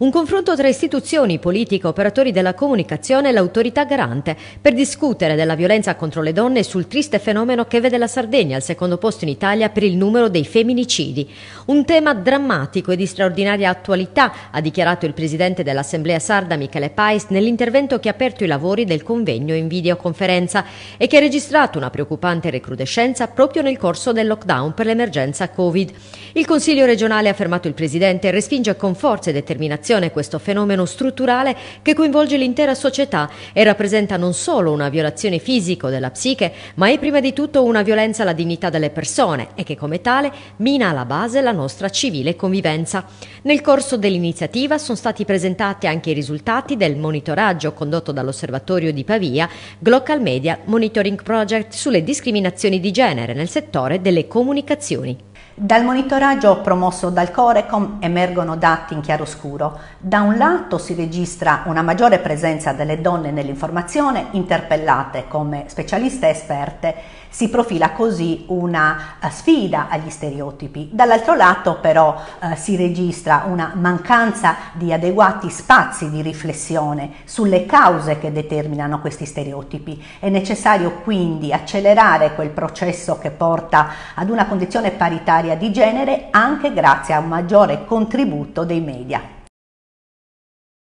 Un confronto tra istituzioni, politica, operatori della comunicazione e l'autorità garante per discutere della violenza contro le donne e sul triste fenomeno che vede la Sardegna al secondo posto in Italia per il numero dei femminicidi. Un tema drammatico e di straordinaria attualità, ha dichiarato il presidente dell'Assemblea sarda Michele Pais nell'intervento che ha aperto i lavori del convegno in videoconferenza e che ha registrato una preoccupante recrudescenza proprio nel corso del lockdown per l'emergenza Covid. Il Consiglio regionale, ha affermato il presidente, respinge con forza e determinazione considerazione questo fenomeno strutturale che coinvolge l'intera società e rappresenta non solo una violazione fisica della psiche, ma è prima di tutto una violenza alla dignità delle persone e che come tale mina alla base la nostra civile convivenza. Nel corso dell'iniziativa sono stati presentati anche i risultati del monitoraggio condotto dall'Osservatorio di Pavia Glocal Media Monitoring Project sulle discriminazioni di genere nel settore delle comunicazioni. Dal monitoraggio promosso dal Corecom emergono dati in chiaroscuro. Da un lato si registra una maggiore presenza delle donne nell'informazione interpellate come specialiste esperte, si profila così una eh, sfida agli stereotipi. Dall'altro lato però eh, si registra una mancanza di adeguati spazi di riflessione sulle cause che determinano questi stereotipi. È necessario quindi accelerare quel processo che porta ad una condizione paritaria di genere anche grazie a un maggiore contributo dei media.